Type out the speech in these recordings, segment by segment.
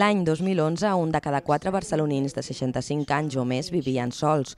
L'any 2011, un de cada quatre barcelonins de 65 anys o més vivien sols,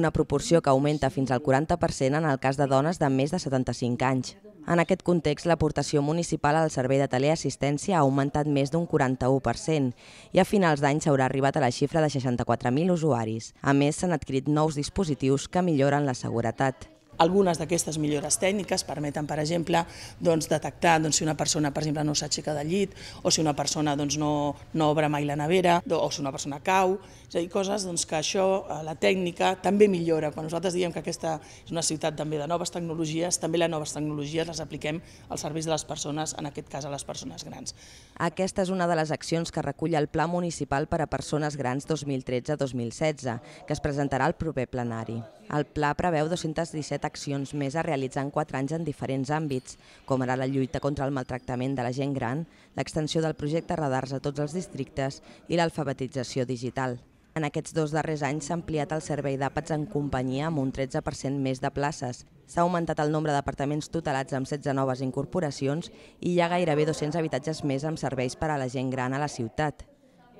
una proporció que augmenta fins al 40% en el cas de dones de més de 75 anys. En aquest context, l'aportació municipal al servei de teleassistència ha augmentat més d'un 41% i a finals d'any s'haurà arribat a la xifra de 64.000 usuaris. A més, s'han adquirit nous dispositius que milloren la seguretat. Algunes d'aquestes millores tècniques permeten, per exemple, doncs, detectar doncs, si una persona per exemple, no s'aixeca del llit o si una persona doncs, no, no obre mai la nevera o si una persona cau, és a dir, coses doncs, que això, eh, la tècnica, també millora. Quan nosaltres diem que aquesta és una ciutat també de noves tecnologies, també les noves tecnologies les apliquem als serveis de les persones, en aquest cas a les persones grans. Aquesta és una de les accions que recull el Pla Municipal per a Persones Grans 2013-2016, que es presentarà al proper plenari. El pla preveu 217 accions més a realitzar en 4 anys en diferents àmbits, com ara la lluita contra el maltractament de la gent gran, l'extensió del projecte Radars a tots els districtes i l'alfabetització digital. En aquests dos darrers anys s'ha ampliat el servei d'àpats en companyia amb un 13% més de places. S'ha augmentat el nombre d'apartaments tutelats amb 16 noves incorporacions i hi ha gairebé 200 habitatges més amb serveis per a la gent gran a la ciutat.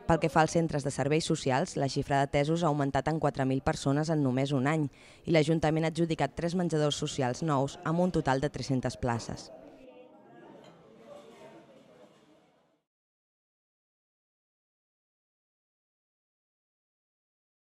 Pel que fa als centres de serveis socials, la xifra de tesos ha augmentat en 4.000 persones en només un any i l'Ajuntament ha adjudicat tres menjadors socials nous amb un total de 300 places.